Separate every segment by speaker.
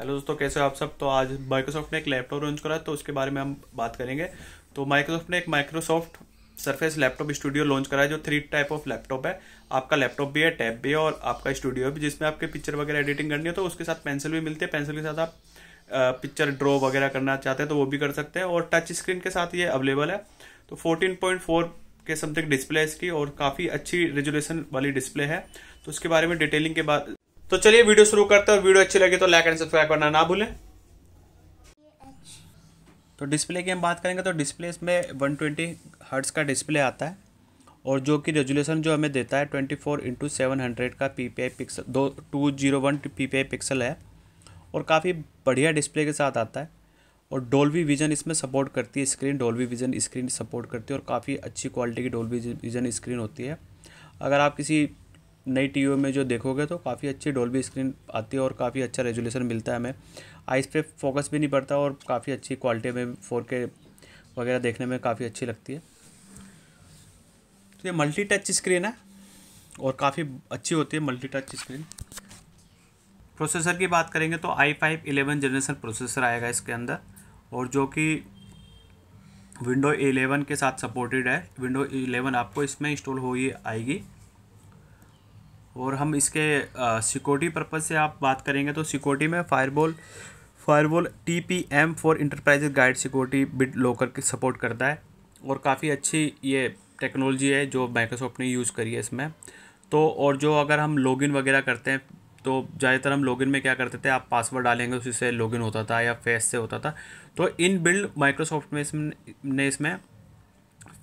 Speaker 1: hello दोस्तों कैसे हो आप सब तो आज माइक्रोसॉफ्ट ने एक लैपटॉप लॉन्च करा तो उसके बारे में हम बात करेंगे तो माइक्रोसॉफ्ट ने एक Microsoft Surface laptop studio launch करा है जो थ्री टाइप ऑफ लैपटॉप है आपका लैपटॉप भी है टैब भी है और आपका स्टूडियो भी जिसमें आपके पिक्चर वगैरह एडिटिंग करनी हो तो उसके साथ पेंसिल भी मिलती है पेंसिल के साथ आप पिक्चर ड्रॉ वगैरह करना चाहते हैं तो वो भी कर सकते हैं और टच स्क्रीन के साथ ये अवेलेबल है तो फोर्टीन पॉइंट फोर के समथिंग डिस्प्ले है इसकी और काफ़ी अच्छी रेजुलेशन वाली डिस्प्ले है तो उसके बारे में डिटेलिंग के बाद तो चलिए वीडियो शुरू करते हैं वीडियो अच्छी लगी तो लाइक एंड सब्सक्राइब करना ना भूलें तो डिस्प्ले की हम बात करेंगे तो डिस्प्ले इसमें वन ट्वेंटी हर्ट्स का डिस्प्ले आता है और जो कि रेजुलेशन जो हमें देता है 24 फोर इंटू सेवन हंड्रेड का पी पी आई पिक्सल दो two zero one P P I pixel है और काफ़ी बढ़िया डिस्प्ले के साथ आता है और डोलवी विजन इसमें सपोर्ट करती है screen Dolby vision screen support करती है और काफ़ी अच्छी क्वालिटी की डोलवी विजन स्क्रीन होती है अगर आप किसी नई टी में जो देखोगे तो काफ़ी अच्छी डोल्बी स्क्रीन आती है और काफ़ी अच्छा रेजोल्यूशन मिलता है हमें आइस पे फोकस भी नहीं पड़ता और काफ़ी अच्छी क्वालिटी में फोर वगैरह देखने में काफ़ी अच्छी लगती है तो ये मल्टी टच स्क्रीन है और काफ़ी अच्छी होती है मल्टी टच स्क्रीन प्रोसेसर की बात करेंगे तो I five eleven generation processor आएगा इसके अंदर और जो कि विंडो एलेवन के साथ सपोर्टेड है विंडो एलेवन आपको इसमें इंस्टॉल हो ही आएगी और हम इसके सिक्योरिटी पर्पज़ से आप बात करेंगे तो सिक्योरिटी में fireball firewall T P M for enterprises guide security BitLocker के सपोर्ट करता है और काफ़ी अच्छी ये टेक्नोलॉजी है जो माइक्रोसॉफ्ट ने यूज़ करी है इसमें तो और जो अगर हम लॉगिन वगैरह करते हैं तो ज़्यादातर हम लॉगिन में क्या करते थे आप पासवर्ड डालेंगे उसी से लॉगिन होता था या फेस से होता था तो इन बिल्ड माइक्रोसॉफ्ट में इसमें ने इसमें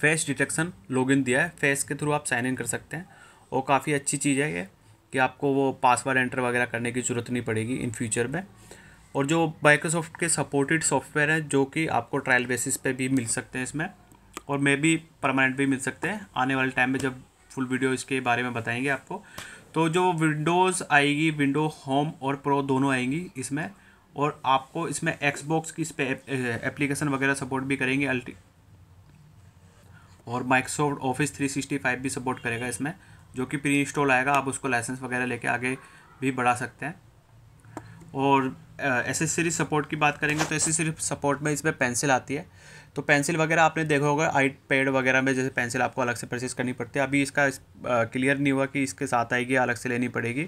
Speaker 1: फेस डिटेक्शन लॉगिन दिया है फेस के थ्रू आप साइन इन कर सकते हैं और काफ़ी अच्छी चीज़ है ये कि आपको वो पासवर्ड एंटर वगैरह करने की ज़रूरत नहीं पड़ेगी इन फ्यूचर में और जो माइक्रोसॉफ्ट के सपोर्टेड सॉफ्टवेयर हैं जो कि आपको ट्रायल बेसिस पे भी मिल सकते हैं इसमें और मे भी परमानेंट भी मिल सकते हैं आने वाले टाइम में जब फुल वीडियो इसके बारे में बताएंगे आपको तो जो विंडोज़ आएगी विंडो होम और प्रो दोनों आएंगी इसमें और आपको इसमें एक्सबॉक्स की इस पर एप्लीकेशन वगैरह सपोर्ट भी करेंगे अल्टी और माइक्रोसॉफ्ट ऑफिस थ्री भी सपोर्ट करेगा इसमें जो कि प्री इंस्टॉल आएगा आप उसको लाइसेंस वगैरह लेके आगे भी बढ़ा सकते हैं और एसेसरी सपोर्ट की बात करेंगे तो एसेसरी सपोर्ट में इसमें पेंसिल आती है तो पेंसिल वगैरह आपने देखा होगा आई पैड वगैरह में जैसे पेंसिल आपको अलग से परचेज़ करनी पड़ती है अभी इसका इस, क्लियर नहीं हुआ कि इसके साथ आएगी अलग से लेनी पड़ेगी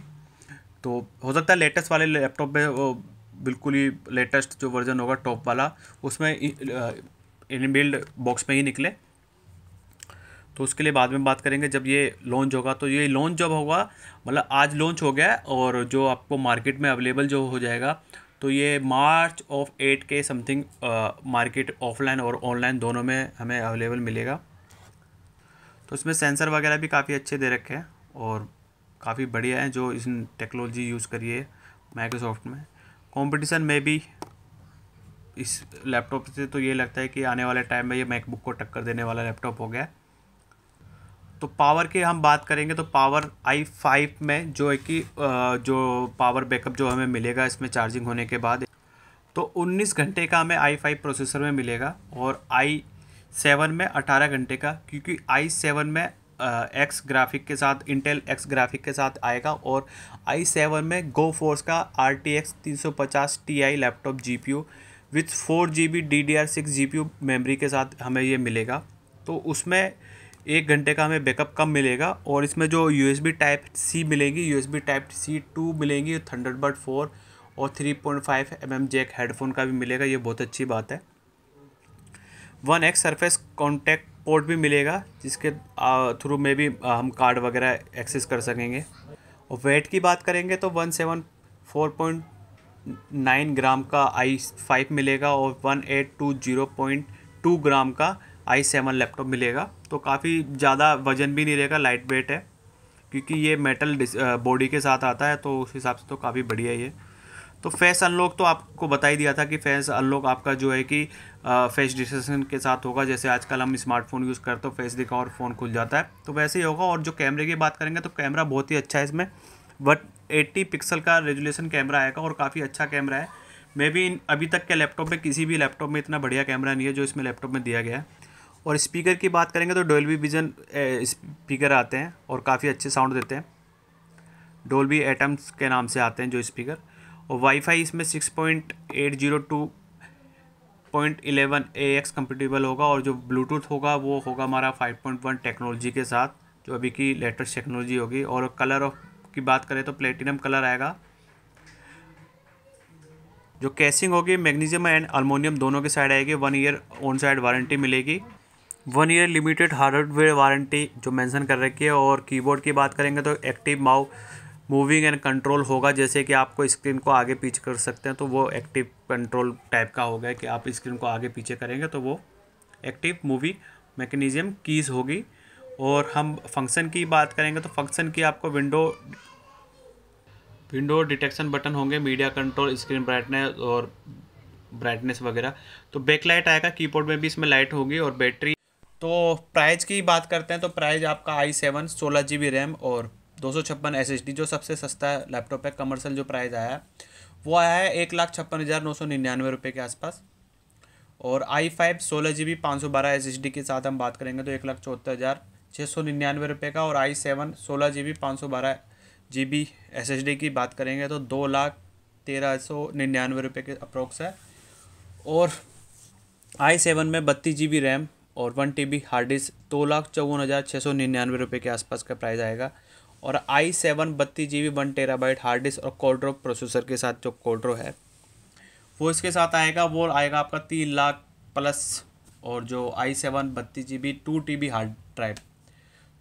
Speaker 1: तो हो सकता है लेटेस्ट वाले लैपटॉप में वो बिल्कुल ही लेटेस्ट जो वर्जन होगा टॉप वाला उसमें इनबिल्ड बॉक्स में ही निकले तो उसके लिए बाद में बात करेंगे जब ये लॉन्च होगा तो ये लॉन्च जब होगा मतलब आज लॉन्च हो गया और जो आपको मार्केट में अवेलेबल जो हो जाएगा तो ये मार्च ऑफ एट के समथिंग मार्केट ऑफलाइन और ऑनलाइन दोनों में हमें अवेलेबल मिलेगा तो इसमें सेंसर वगैरह भी काफ़ी अच्छे दे रखे हैं और काफ़ी बढ़िया हैं जो इस टेक्नोलॉजी यूज़ करिए माइक्रोसॉफ्ट में कंपटीशन में भी इस लैपटॉप से तो ये लगता है कि आने वाले टाइम में ये मैकबुक को टक्कर देने वाला लैपटॉप हो गया है तो पावर की हम बात करेंगे तो पावर आई फाइव में जो है कि जो पावर बैकअप जो हमें मिलेगा इसमें चार्जिंग होने के बाद तो 19 घंटे का हमें आई फाइव प्रोसेसर में मिलेगा और आई सेवन में 18 घंटे का क्योंकि आई सेवन में एक्स ग्राफिक के साथ इंटेल एक्स ग्राफिक के साथ आएगा और आई सेवन में गो फोर्स का आर टी एक्स तीन सौ पचास T I laptop G P U with four G B D D R six G P U memory के साथ हमें ये मिलेगा तो उसमें एक घंटे का हमें बैकअप कम मिलेगा और इसमें जो U S B type C मिलेगी U S B type C two मिलेंगी थंडर बर्ड फोर और three point five M M jack headphone का भी मिलेगा ये बहुत अच्छी बात है one X Surface contact port भी मिलेगा जिसके थ्रू में भी हम कार्ड वगैरह एक्सेस कर सकेंगे और वेट की बात करेंगे तो one seven four point nine gram का आई फाइव मिलेगा और one eight two zero point two gram का आई सेवन लैपटॉप मिलेगा तो काफ़ी ज़्यादा वजन भी नहीं रहेगा लाइट वेट है क्योंकि ये मेटल बॉडी के साथ आता है तो उस हिसाब से तो काफ़ी बढ़िया है ये तो फेस अनलॉक तो आपको बता ही दिया था कि फेस अनलॉक आपका जो है कि फेस डिसेक्शन के साथ होगा जैसे आजकल हम स्मार्टफोन यूज़ करते हो तो फेस दिखाओ और फ़ोन खुल जाता है तो वैसे ही होगा और जो कैमरे की बात करेंगे तो कैमरा बहुत ही अच्छा है इसमें बट एट्टी पिक्सल का रेजुलेशन कैमरा आएगा और काफ़ी अच्छा कैमरा है मे भी अभी तक के लैपटॉप में किसी भी लैपटॉप में इतना बढ़िया कैमरा नहीं है जो इसमें लैपटॉप में दिया गया है और स्पीकर की बात करेंगे तो डोल्बी विजन स्पीकर आते हैं और काफ़ी अच्छे साउंड देते हैं डोल्बी एटम्स के नाम से आते हैं जो स्पीकर और वाईफाई इसमें six point eight zero two point eleven A X comfortable होगा और जो ब्लूटूथ होगा वो होगा हमारा फाइव पॉइंट वन टेक्नोलॉजी के साथ जो अभी की लेटेस्ट टेक्नोलॉजी होगी और कलर ऑफ की बात करें तो प्लेटिनम कलर आएगा जो कैसिंग होगी मैग्नीजियम एंड अलमोनियम दोनों के साइड आएगी one year on side warranty मिलेगी one year limited hardware warranty जो मेंशन कर रखी है और कीबोर्ड की बात करेंगे तो एक्टिव माउ मूविंग एंड कंट्रोल होगा जैसे कि आपको स्क्रीन को आगे पीछे कर सकते हैं तो वो एक्टिव कंट्रोल टाइप का होगा कि आप स्क्रीन को आगे पीछे करेंगे तो वो एक्टिव मूवी मैकेनिज़म कीज़ होगी और हम फंक्शन की बात करेंगे तो फंक्शन की आपको विंडो विंडो डिटेक्शन बटन होंगे मीडिया कंट्रोल स्क्रीन ब्राइटनेस और ब्राइटनेस वगैरह तो बैकलाइट लाइट आएगा कीबोर्ड में भी इसमें लाइट होगी और बैटरी तो प्राइज़ की बात करते हैं तो प्राइज़ आपका आई सेवन सोलह जी बी रैम और दो सौ छप्पन एस एस डी जो सबसे सस्ता लैपटॉप है कमर्शल जो प्राइज़ आया है वो आया है एक लाख छप्पन हज़ार नौ सौ निन्यानवे रुपये के आसपास और आई फाइव सोलह जी बी पाँच सौ बारह एस एस डी के साथ हम बात करेंगे तो एक लाख चौहत्तर हज़ार छः सौ निन्यानवे रुपये का और आई सेवन सोलह जी बी पाँच सौ बारह G B S S D की बात करेंगे तो दो लाख तेरह सौ निन्यानवे रुपये के अप्रोक्स है और आई सेवन में बत्तीस जी बी रैम और one T B hard disk दो लाख चौवन हज़ार छः सौ निन्यानवे रुपये के आसपास का प्राइस आएगा और आई सेवन बत्तीस G B one terabyte hard disk और कोल्ड्रो प्रोसेसर के साथ जो कोल्ड्रो है वो इसके साथ आएगा वो आएगा आपका तीन लाख प्लस और जो आई सेवन बत्तीस G B two T B hard drive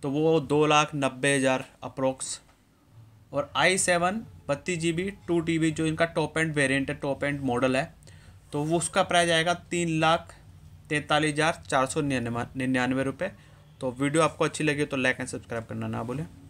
Speaker 1: तो वो दो लाख नब्बे हज़ार अप्रोक्स और आई सेवन बत्तीस G B two T B जो इनका टॉप एंड वेरियंट है टॉप एंड मॉडल है तो वो उसका प्राइस आएगा तीन लाख तैंतालीस हज़ार चार सौ निन्यानवे निन्यानवे रुपये तो वीडियो आपको अच्छी लगी तो लाइक एंड सब्सक्राइब करना ना भूलें